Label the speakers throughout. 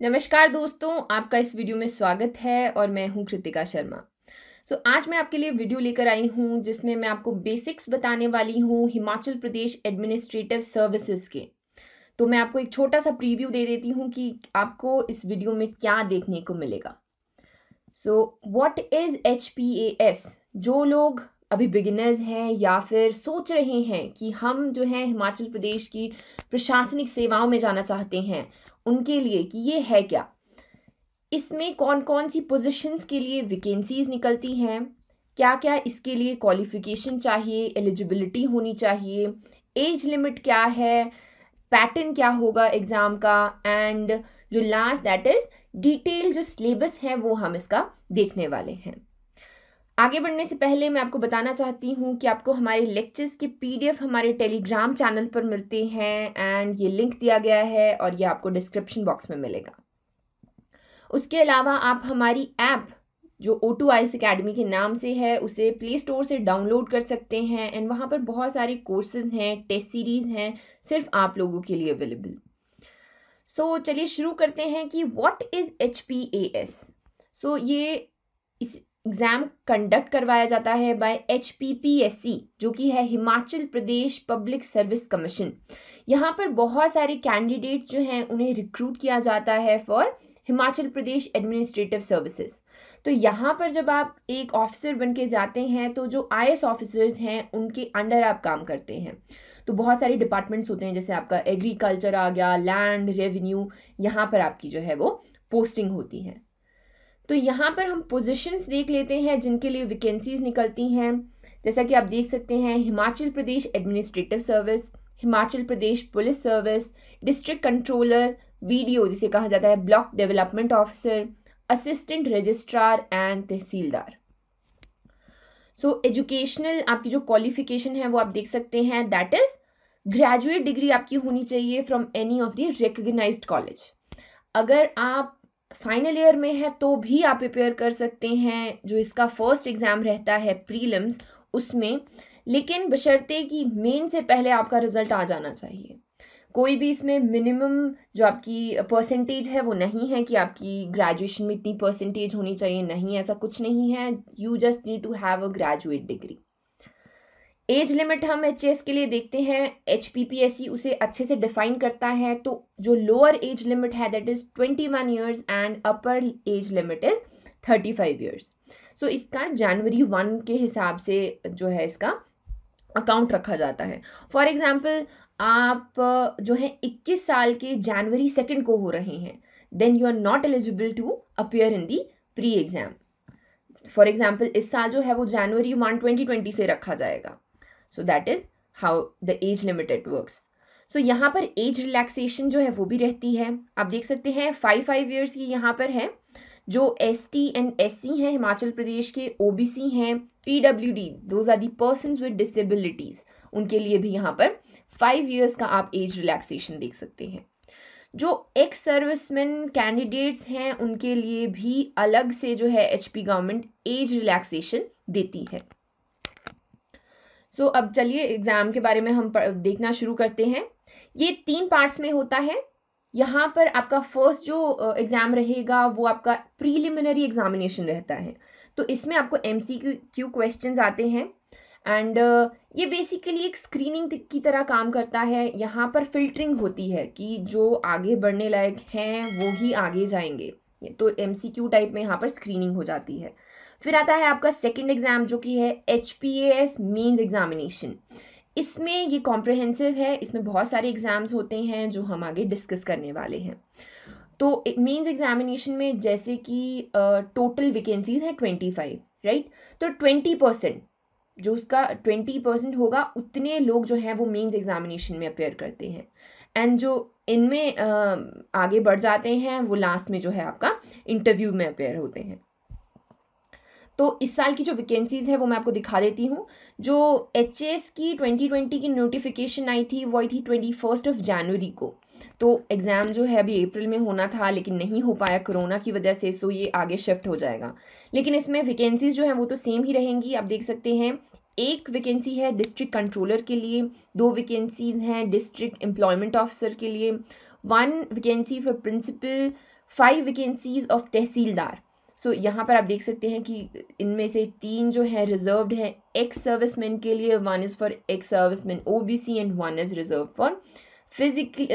Speaker 1: नमस्कार दोस्तों आपका इस वीडियो में स्वागत है और मैं हूं कृतिका शर्मा सो so, आज मैं आपके लिए वीडियो लेकर आई हूं जिसमें मैं आपको बेसिक्स बताने वाली हूं हिमाचल प्रदेश एडमिनिस्ट्रेटिव सर्विसेज के तो मैं आपको एक छोटा सा प्रीव्यू दे देती हूं कि आपको इस वीडियो में क्या देखने को मिलेगा सो वॉट इज़ एच जो लोग अभी बिगिनर्स हैं या फिर सोच रहे हैं कि हम जो है हिमाचल प्रदेश की प्रशासनिक सेवाओं में जाना चाहते हैं उनके लिए कि ये है क्या इसमें कौन कौन सी पोजीशंस के लिए वैकेंसीज निकलती हैं क्या क्या इसके लिए क्वालिफिकेशन चाहिए एलिजिबिलिटी होनी चाहिए एज लिमिट क्या है पैटर्न क्या होगा एग्ज़ाम का एंड जो लास्ट दैट इज़ डिटेल जो सिलेबस है वो हम इसका देखने वाले हैं आगे बढ़ने से पहले मैं आपको बताना चाहती हूँ कि आपको हमारे लेक्चर्स के पीडीएफ हमारे टेलीग्राम चैनल पर मिलते हैं एंड ये लिंक दिया गया है और ये आपको डिस्क्रिप्शन बॉक्स में मिलेगा उसके अलावा आप हमारी ऐप जो ओ टू आइस अकेडमी के नाम से है उसे प्ले स्टोर से डाउनलोड कर सकते हैं एंड वहाँ पर बहुत सारे कोर्सेज हैं टेस्ट सीरीज़ हैं सिर्फ आप लोगों के लिए अवेलेबल सो so, चलिए शुरू करते हैं कि what is H P A S so ये इस एग्ज़ाम कंडक्ट करवाया जाता है बाय एच जो कि है Himachal Pradesh public service commission यहाँ पर बहुत सारे कैंडिडेट्स जो हैं उन्हें रिक्रूट किया जाता है for Himachal Pradesh administrative services तो यहाँ पर जब आप एक ऑफिसर बन के जाते हैं तो जो आई ऑफिसर्स हैं उनके अंडर आप काम करते हैं तो बहुत सारे डिपार्टमेंट्स होते हैं जैसे आपका एग्रीकल्चर आ गया लैंड रेवेन्यू यहाँ पर आपकी जो है वो पोस्टिंग होती है तो यहाँ पर हम पोजीशंस देख लेते हैं जिनके लिए वैकेंसीज निकलती हैं जैसा कि आप देख सकते हैं Himachal Pradesh administrative service Himachal Pradesh police service district controller B जिसे कहा जाता है block development officer assistant registrar and tehsildar so so, educational आपकी जो क्वालिफिकेशन है वो आप देख सकते हैं दैट इज ग्रेजुएट डिग्री आपकी होनी चाहिए from any of the recognise college अगर आप फाइनल ईयर में है तो भी आप प्रिपेयर कर सकते हैं जो इसका फर्स्ट एग्ज़ाम रहता है प्रीलिम्स उसमें लेकिन बशर्ते कि मेन से पहले आपका रिज़ल्ट आ जाना चाहिए कोई भी इसमें मिनिमम जो आपकी परसेंटेज है वो नहीं है कि आपकी ग्रेजुएशन में इतनी परसेंटेज होनी चाहिए नहीं ऐसा कुछ नहीं है you just need to have a graduate degree age limit हम एच के लिए देखते हैं एच उसे अच्छे से डिफाइन करता है तो जो लोअर एज लिमिट है that is twenty one years and upper age limit is thirty five years so इसका जनवरी वन के हिसाब से जो है इसका अकाउंट रखा जाता है फॉर एग्ज़ाम्पल आप जो है इक्कीस साल के जनवरी सेकेंड को हो रहे हैं then you are not eligible to appear in the pre exam for example इस साल जो है वो जनवरी वन ट्वेंटी ट्वेंटी से रखा जाएगा so that is how the age limited works so यहाँ पर एज रिलैक्सेशन जो है वो भी रहती है आप देख सकते हैं फाइव फाइव ईयर्स की यहाँ पर है जो S T and S C हैं हिमाचल प्रदेश के ओ बी सी हैं P W D those are the person with disabilities उनके लिए भी यहाँ पर फाइव ईयर्स का आप एज रिलैक्सेशन देख सकते हैं जो एक्स सर्विसमैन कैंडिडेट्स हैं उनके लिए भी अलग से जो है H P government age relaxation देती है सो अब चलिए एग्ज़ाम के बारे में हम देखना शुरू करते हैं ये तीन पार्ट्स में होता है यहाँ पर आपका फर्स्ट जो एग्ज़ाम रहेगा वो आपका प्रीलिमिनरी एग्जामिनेशन रहता है तो इसमें आपको एम सी क्यू क्वेश्चन आते हैं एंड uh, ये बेसिकली एक स्क्रीनिंग की तरह काम करता है यहाँ पर फिल्टरिंग होती है कि जो आगे बढ़ने लायक हैं वो ही आगे जाएंगे तो एम सी क्यू टाइप में यहाँ पर स्क्रीनिंग हो जाती है फिर आता है आपका सेकेंड एग्ज़ाम जो कि है H P S means examination इसमें ये कॉम्प्रहेंसिव है इसमें बहुत सारे एग्ज़ाम्स होते हैं जो हम आगे डिस्कस करने वाले हैं तो मेंस एग्ज़ामिनेशन में जैसे कि टोटल वैकेंसीज हैं ट्वेंटी फाइव राइट तो ट्वेंटी परसेंट जो उसका ट्वेंटी परसेंट होगा उतने लोग जो हैं वो मेंस एग्ज़ामिनेशन में अपेयर करते हैं एंड जो इनमें आगे बढ़ जाते हैं वो लास्ट में जो है आपका इंटरव्यू में अपेयर होते हैं तो इस साल की जो वैकेंसीज़ है वो मैं आपको दिखा देती हूँ जो एच की 2020 की नोटिफिकेशन आई थी वो आई थी ट्वेंटी फर्स्ट ऑफ जनवरी को तो एग्ज़ाम जो है अभी अप्रैल में होना था लेकिन नहीं हो पाया कोरोना की वजह से सो ये आगे शिफ्ट हो जाएगा लेकिन इसमें वैकेंसीज़ जो हैं वो तो सेम ही रहेंगी आप देख सकते हैं एक वैकेंसी है डिस्ट्रिक्ट कंट्रोलर के लिए दो वैकेंसीज हैं डिस्ट्रिक्ट एम्प्लॉयमेंट ऑफिसर के लिए one vacancy for principal five vacancies of tehsildar so so, यहाँ पर आप देख सकते हैं कि इनमें से तीन जो हैं रिज़र्व हैं एक्स सर्विस मैन के लिए one is for ex service man O B C and one is reserve for physical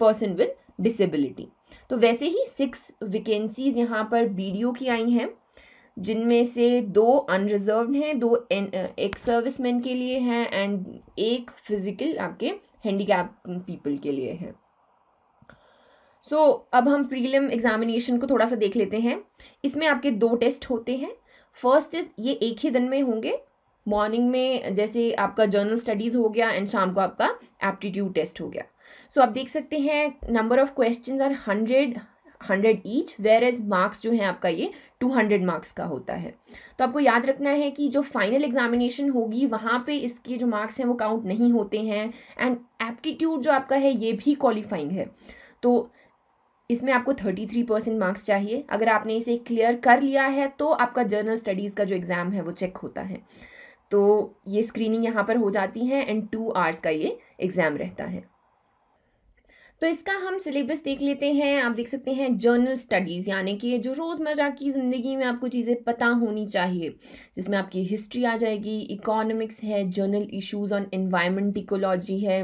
Speaker 1: person with disability तो वैसे ही सिक्स वैकेंसीज यहाँ पर बी की आई हैं जिनमें से दो अनरिजर्व हैं दो एक्स सर्विस मैन के लिए हैं एंड एक फिजिकल आपके हैंडीकैप पीपल के लिए हैं सो so, अब हम प्रीलिम एग्जामिनेशन को थोड़ा सा देख लेते हैं इसमें आपके दो टेस्ट होते हैं फर्स्ट इज ये एक ही दिन में होंगे मॉर्निंग में जैसे आपका जर्नल स्टडीज़ हो गया एंड शाम को आपका एप्टीट्यूड टेस्ट हो गया सो so, आप देख सकते हैं number of question are hundred hundred each where age marks जो है आपका ये टू हंड्रेड मार्क्स का होता है तो आपको याद रखना है कि जो फाइनल एग्जामिनेशन होगी वहाँ पे इसके जो मार्क्स हैं वो काउंट नहीं होते हैं एंड एप्टीट्यूड जो आपका है ये भी क्वालिफाइंग है तो इसमें आपको 33 परसेंट मार्क्स चाहिए अगर आपने इसे क्लियर कर लिया है तो आपका जर्नल स्टडीज़ का जो एग्ज़ाम है वो चेक होता है तो ये स्क्रीनिंग यहाँ पर हो जाती है एंड टू आवर्स का ये एग्ज़ाम रहता है तो इसका हम सिलेबस देख लेते हैं आप देख सकते हैं जर्नल स्टडीज़ यानी कि जो रोज़मर्रा की ज़िंदगी में आपको चीज़ें पता होनी चाहिए जिसमें आपकी हिस्ट्री आ जाएगी इकोनॉमिक्स है general issues on environment ecology है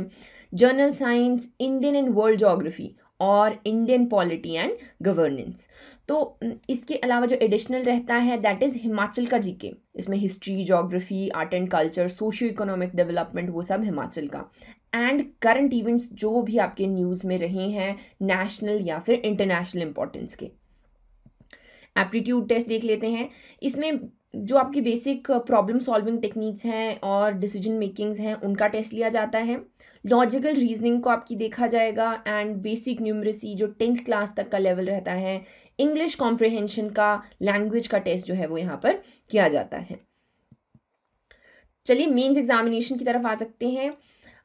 Speaker 1: general science Indian and world geography और इंडियन पॉलिटी एंड गवर्नेंस तो इसके अलावा जो एडिशनल रहता है दैट इज़ हिमाचल का जीके इसमें history geography art and culture socio economic development वो सब हिमाचल का एंड करंट इवेंट्स जो भी आपके न्यूज़ में रहे हैं नेशनल या फिर इंटरनेशनल इम्पोर्टेंस के एप्टीट्यूड टेस्ट देख लेते हैं इसमें जो आपकी बेसिक प्रॉब्लम सॉल्विंग टेक्निक्स हैं और डिसीजन मेकिंग्स हैं उनका टेस्ट लिया जाता है लॉजिकल रीजनिंग को आपकी देखा जाएगा एंड बेसिक न्यूमरेसी जो टेंथ क्लास तक का लेवल रहता है इंग्लिश कॉम्प्रिहेंशन का लैंग्वेज का टेस्ट जो है वो यहाँ पर किया जाता है चलिए मेंस एग्जामिनेशन की तरफ आ सकते हैं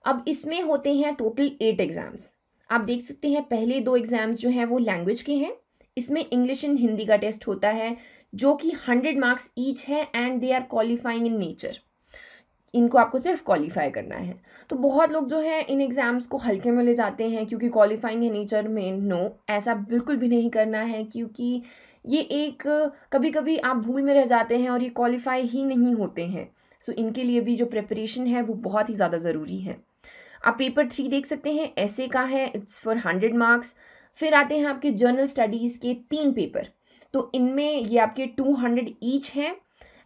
Speaker 1: अब इसमें होते हैं टोटल एट एग्ज़ाम्स आप देख सकते हैं पहले दो एग्ज़ाम्स जो हैं वो लैंग्वेज के हैं इसमें इंग्लिश एंड हिंदी का टेस्ट होता है जो कि हंड्रेड मार्क्स ईच है and they are qualifying in nature इनको आपको सिर्फ क्वालिफाई करना है तो बहुत लोग जो है इन एग्ज़ाम्स को हल्के में ले जाते हैं क्योंकि क्वालिफाइंग है नेचर में नो ऐसा बिल्कुल भी नहीं करना है क्योंकि ये एक कभी कभी आप भूल में रह जाते हैं और ये क्वालिफाई ही नहीं होते हैं सो so, इनके लिए भी जो प्रिपरेशन है वो बहुत ही ज़्यादा ज़रूरी है आप पेपर थ्री देख सकते हैं ऐसे का है इट्स फॉर हंड्रेड मार्क्स फिर आते हैं आपके जर्नल स्टडीज़ के तीन पेपर तो इनमें ये आपके टू हंड्रेड ईच हैं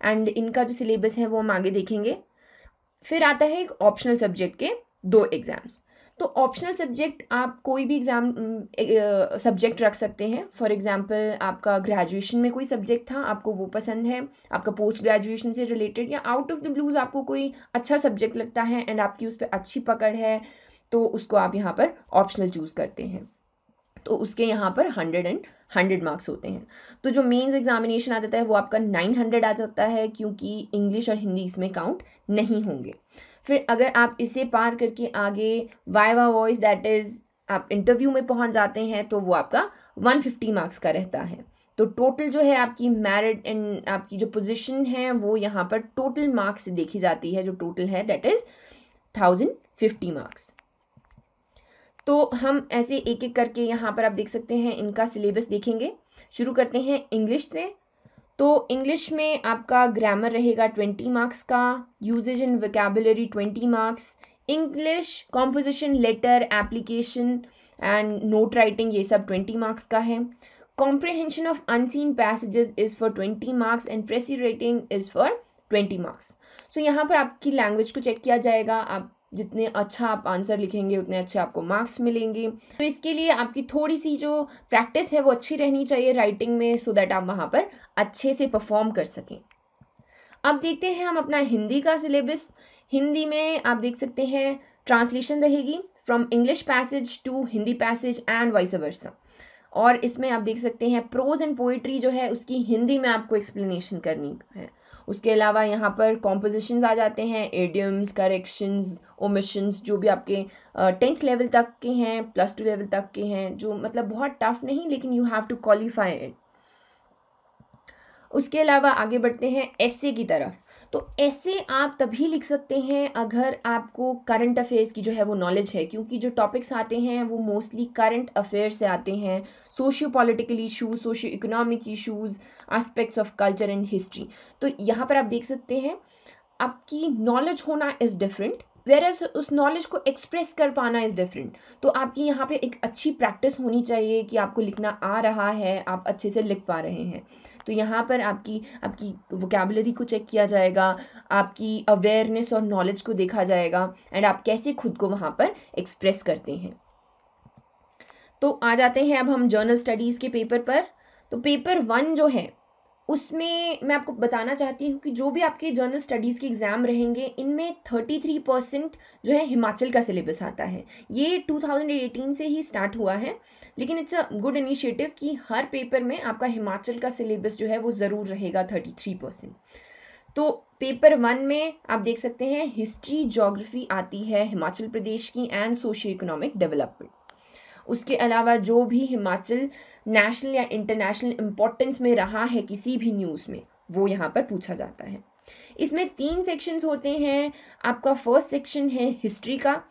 Speaker 1: एंड इनका जो सिलेबस है वो हम आगे देखेंगे फिर आता है एक ऑप्शनल सब्जेक्ट के दो एग्ज़ाम्स तो ऑप्शनल सब्जेक्ट आप कोई भी एग्ज़ाम सब्जेक्ट रख सकते हैं फॉर एग्ज़ाम्पल आपका ग्रेजुएशन में कोई सब्जेक्ट था आपको वो पसंद है आपका पोस्ट ग्रेजुएशन से रिलेटेड या आउट ऑफ द ब्लूज़ आपको कोई अच्छा सब्जेक्ट लगता है एंड आपकी उस पर अच्छी पकड़ है तो उसको आप यहाँ पर ऑप्शनल चूज़ करते हैं तो उसके यहाँ पर हंड्रेड एंड हंड्रेड मार्क्स होते हैं तो जो मेन्स एग्जामिनेशन आ जाता है वो आपका नाइन हंड्रेड आ जाता है क्योंकि इंग्लिश और हिंदी इसमें काउंट नहीं होंगे फिर अगर आप इसे पार करके आगे वाइवा वॉइस दैट इज़ आप इंटरव्यू में पहुंच जाते हैं तो वो आपका वन फिफ्टी मार्क्स का रहता है तो टोटल जो है आपकी मैरिड एंड आपकी जो पोजिशन है वो यहाँ पर टोटल मार्क्स देखी जाती है जो टोटल है that is thousand fifty marks तो हम ऐसे एक एक करके यहाँ पर आप देख सकते हैं इनका सिलेबस देखेंगे शुरू करते हैं इंग्लिश से तो इंग्लिश में आपका ग्रामर रहेगा ट्वेंटी मार्क्स का usage in vocabulary twenty marks English composition letter application and note writing ये सब ट्वेंटी मार्क्स का है comprehension of unseen passages is for twenty marks and precis writing is for twenty marks so यहाँ पर आपकी language को check किया जाएगा आप जितने अच्छा आप आंसर लिखेंगे उतने अच्छे आपको मार्क्स मिलेंगे तो इसके लिए आपकी थोड़ी सी जो प्रैक्टिस है वो अच्छी रहनी चाहिए राइटिंग में सो दैट आप वहाँ पर अच्छे से परफॉर्म कर सकें अब देखते हैं हम अपना हिंदी का सिलेबस हिंदी में आप देख सकते हैं ट्रांसलेशन रहेगी from English passage to Hindi passage and vice versa और इसमें आप देख सकते हैं प्रोज एंड पोइट्री जो है उसकी हिंदी में आपको एक्सप्लेनेशन करनी है उसके अलावा यहाँ पर कॉम्पोजिशन आ जाते हैं एडियम्स करेक्शंस ओमिशंस जो भी आपके टेंथ लेवल तक के हैं प्लस टू लेवल तक के हैं जो मतलब बहुत टफ नहीं लेकिन you have to qualify it उसके अलावा आगे बढ़ते हैं एस की तरफ तो ऐसे आप तभी लिख सकते हैं अगर आपको करंट अफेयर्स की जो है वो नॉलेज है क्योंकि जो टॉपिक्स आते हैं वो मोस्टली करंट अफेयर से आते हैं socio political issues socio economic issues aspects of culture and history तो यहाँ पर आप देख सकते हैं आपकी नॉलेज होना इज़ डिफरेंट वेर एज उस नॉलेज को एक्सप्रेस कर पाना इज़ डिफरेंट तो आपकी यहाँ पे एक अच्छी प्रैक्टिस होनी चाहिए कि आपको लिखना आ रहा है आप अच्छे से लिख पा रहे हैं तो यहाँ पर आपकी आपकी वोकेबलरी को चेक किया जाएगा आपकी अवेयरनेस और नॉलेज को देखा जाएगा एंड आप कैसे खुद को वहाँ पर एक्सप्रेस करते हैं तो आ जाते हैं अब हम जर्नल स्टडीज़ के पेपर पर तो पेपर वन जो है उसमें मैं आपको बताना चाहती हूँ कि जो भी आपके जर्नल स्टडीज़ के एग्ज़ाम रहेंगे इनमें थर्टी थ्री परसेंट जो है हिमाचल का सिलेबस आता है ये टू थाउजेंड एटीन से ही स्टार्ट हुआ है लेकिन इट्स अ गुड इनिशिएटिव कि हर पेपर में आपका हिमाचल का सिलेबस जो है वो ज़रूर रहेगा थर्टी थ्री परसेंट तो पेपर वन में आप देख सकते हैं हिस्ट्री जोग्राफी आती है हिमाचल प्रदेश की एंड सोशियो इकोनॉमिक डेवलपमेंट उसके अलावा जो भी हिमाचल नेशनल या इंटरनेशनल इम्पोर्टेंस में रहा है किसी भी न्यूज़ में वो यहाँ पर पूछा जाता है इसमें तीन सेक्शंस होते हैं आपका फर्स्ट सेक्शन है हिस्ट्री का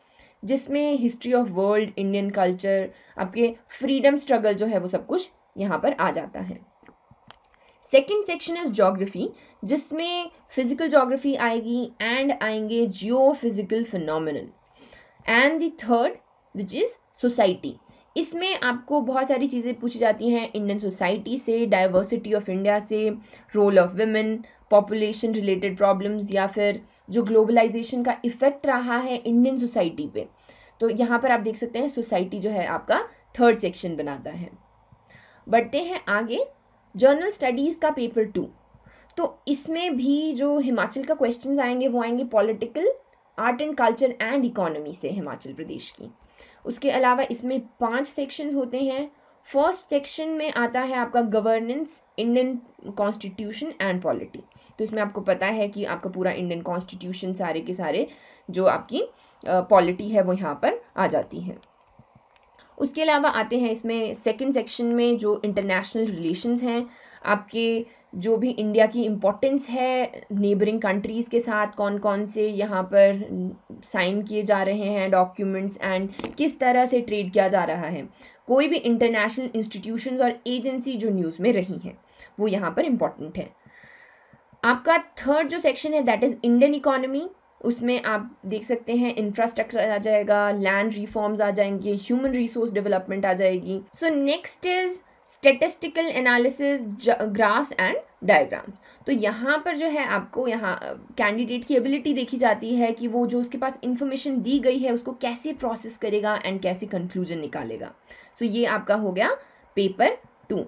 Speaker 1: जिसमें history of world Indian culture आपके फ्रीडम स्ट्रगल जो है वो सब कुछ यहाँ पर आ जाता है सेकेंड सेक्शन इज़ जोग्राफी जिसमें फिजिकल जोग्राफी आएगी एंड आएंगे geophysical phenomenal and third third which is society इसमें आपको बहुत सारी चीज़ें पूछी जाती हैं इंडियन सोसाइटी से डाइवर्सिटी ऑफ इंडिया से role of women population related problems या फिर जो ग्लोबलाइजेशन का इफ़ेक्ट रहा है इंडियन सोसाइटी पे तो यहाँ पर आप देख सकते हैं सोसाइटी जो है आपका थर्ड सेक्शन बनाता है बढ़ते हैं आगे जर्नल स्टडीज़ का पेपर टू तो इसमें भी जो हिमाचल का क्वेश्चन आएंगे वो आएंगे political art and culture and economy से हिमाचल प्रदेश की उसके अलावा इसमें पांच सेक्शंस होते हैं फर्स्ट सेक्शन में आता है आपका governance Indian constitution and polity तो इसमें आपको पता है कि आपका पूरा इंडियन कॉन्स्टिट्यूशन सारे के सारे जो आपकी पॉलिटी है वो यहाँ पर आ जाती है उसके अलावा आते हैं इसमें सेकंड सेक्शन में जो इंटरनेशनल रिलेशंस हैं आपके जो भी इंडिया की इम्पोर्टेंस है नेबरिंग कंट्रीज़ के साथ कौन कौन से यहाँ पर साइन किए जा रहे हैं डॉक्यूमेंट्स एंड किस तरह से ट्रेड किया जा रहा है कोई भी इंटरनेशनल इंस्टीट्यूशंस और एजेंसी जो न्यूज़ में रही हैं वो यहाँ पर इम्पॉर्टेंट है आपका थर्ड जो सेक्शन है दैट इज़ इंडियन इकोनॉमी उसमें आप देख सकते हैं इंफ्रास्ट्रक्चर आ जाएगा लैंड रिफॉर्म्स आ जाएंगे ह्यूमन रिसोर्स डेवलपमेंट आ जाएगी so next is statistical analysis graphs and diagrams तो यहाँ पर जो है आपको यहाँ कैंडिडेट की एबिलिटी देखी जाती है कि वो जो उसके पास इंफॉर्मेशन दी गई है उसको कैसे प्रोसेस करेगा एंड कैसे कंक्लूजन निकालेगा सो so, ये आपका हो गया paper two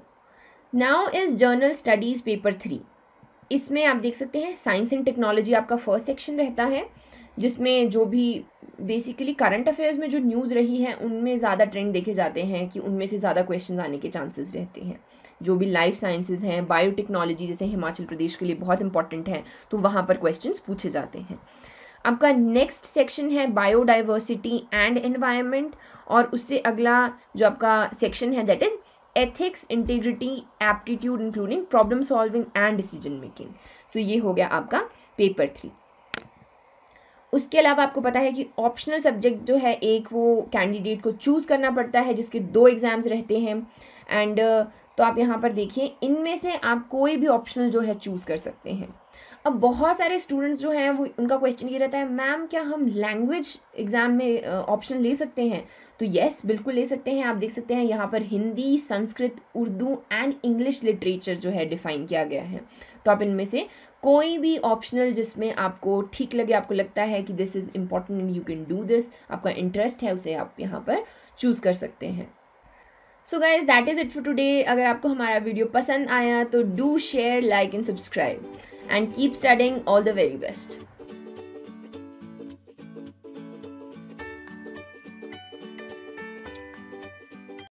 Speaker 1: now is general studies paper three इसमें आप देख सकते हैं साइंस एंड टेक्नोलॉजी आपका फर्स्ट सेक्शन रहता है जिसमें जो भी बेसिकली करंट अफेयर्स में जो न्यूज़ रही है उनमें ज़्यादा ट्रेंड देखे जाते हैं कि उनमें से ज़्यादा क्वेश्चन आने के चांसेस रहते हैं जो भी लाइफ साइंसेज हैं बायोटेक्नोलॉजी जैसे हिमाचल प्रदेश के लिए बहुत इंपॉर्टेंट हैं तो वहाँ पर क्वेश्चन पूछे जाते हैं आपका नेक्स्ट सेक्शन है बायोडाइवर्सिटी एंड एनवायरमेंट और उससे अगला जो आपका सेक्शन है that is ethics integrity aptitude including problem solving and decision making so ये हो गया आपका पेपर थ्री उसके अलावा आपको पता है कि ऑप्शनल सब्जेक्ट जो है एक वो कैंडिडेट को चूज़ करना पड़ता है जिसके दो एग्ज़ाम्स रहते हैं एंड तो आप यहाँ पर देखिए इनमें से आप कोई भी ऑप्शनल जो है चूज़ कर सकते हैं अब बहुत सारे स्टूडेंट्स जो हैं वो उनका क्वेश्चन ये रहता है मैम क्या हम लैंग्वेज एग्ज़ाम में ऑप्शन ले सकते हैं तो यस बिल्कुल ले सकते हैं आप देख सकते हैं यहाँ पर Hindi Sanskrit Urdu and English literature जो है डिफ़ाइन किया गया है तो आप इनमें से कोई भी ऑप्शनल जिसमें आपको ठीक लगे आपको लगता है कि this is important and you can do this आपका इंटरेस्ट है उसे आप यहाँ पर चूज़ कर सकते हैं so guys that is it for today अगर आपको हमारा वीडियो पसंद आया तो do share like and subscribe and keep studying all the very best